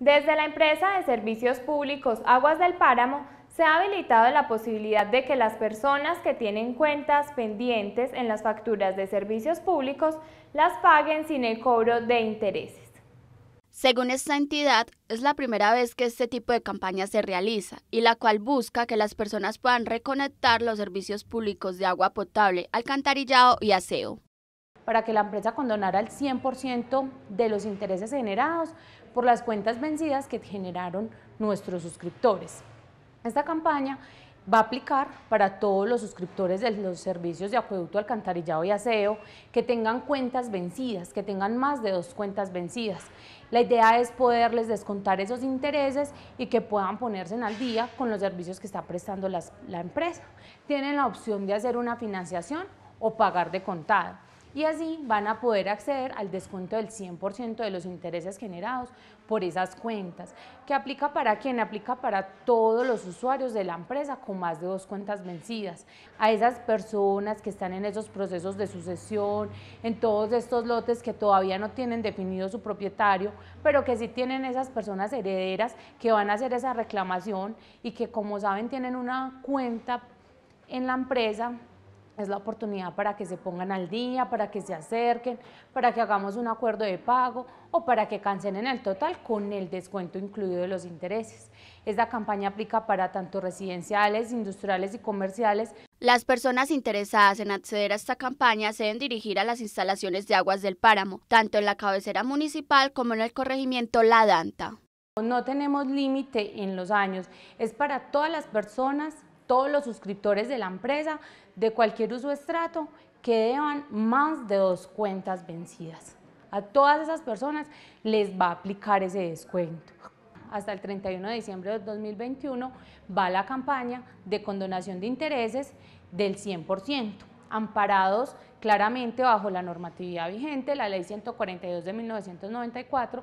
Desde la empresa de servicios públicos Aguas del Páramo se ha habilitado la posibilidad de que las personas que tienen cuentas pendientes en las facturas de servicios públicos las paguen sin el cobro de intereses. Según esta entidad, es la primera vez que este tipo de campaña se realiza y la cual busca que las personas puedan reconectar los servicios públicos de agua potable, alcantarillado y aseo para que la empresa condonara el 100% de los intereses generados por las cuentas vencidas que generaron nuestros suscriptores. Esta campaña va a aplicar para todos los suscriptores de los servicios de acueducto, alcantarillado y aseo que tengan cuentas vencidas, que tengan más de dos cuentas vencidas. La idea es poderles descontar esos intereses y que puedan ponerse en al día con los servicios que está prestando la empresa. Tienen la opción de hacer una financiación o pagar de contado y así van a poder acceder al descuento del 100% de los intereses generados por esas cuentas, que aplica para quién? aplica para todos los usuarios de la empresa con más de dos cuentas vencidas, a esas personas que están en esos procesos de sucesión, en todos estos lotes que todavía no tienen definido su propietario, pero que sí tienen esas personas herederas que van a hacer esa reclamación y que como saben tienen una cuenta en la empresa es la oportunidad para que se pongan al día, para que se acerquen, para que hagamos un acuerdo de pago o para que cancelen el total con el descuento incluido de los intereses. Esta campaña aplica para tanto residenciales, industriales y comerciales. Las personas interesadas en acceder a esta campaña se deben dirigir a las instalaciones de aguas del páramo, tanto en la cabecera municipal como en el corregimiento La Danta. No tenemos límite en los años, es para todas las personas todos los suscriptores de la empresa de cualquier uso estrato que deban más de dos cuentas vencidas. A todas esas personas les va a aplicar ese descuento. Hasta el 31 de diciembre de 2021 va la campaña de condonación de intereses del 100% amparados claramente bajo la normatividad vigente, la ley 142 de 1994,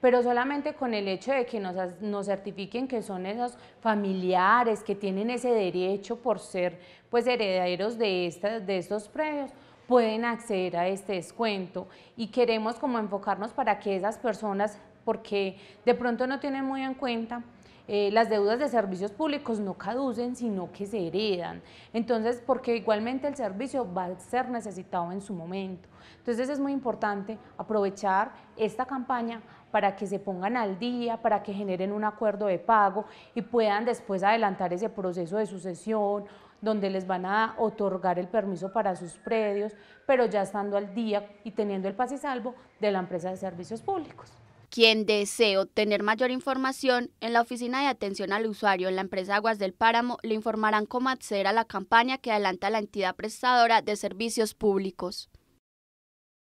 pero solamente con el hecho de que nos, certifiquen que son esos familiares que tienen ese derecho por ser pues herederos de, estas, de estos predios, pueden acceder a este descuento y queremos como enfocarnos para que esas personas, porque de pronto no tienen muy en cuenta eh, las deudas de servicios públicos no caducen, sino que se heredan. Entonces, porque igualmente el servicio va a ser necesitado en su momento. Entonces es muy importante aprovechar esta campaña para que se pongan al día, para que generen un acuerdo de pago y puedan después adelantar ese proceso de sucesión donde les van a otorgar el permiso para sus predios, pero ya estando al día y teniendo el pase y salvo de la empresa de servicios públicos. Quien desee obtener mayor información, en la Oficina de Atención al Usuario en la empresa Aguas del Páramo le informarán cómo acceder a la campaña que adelanta la entidad prestadora de servicios públicos.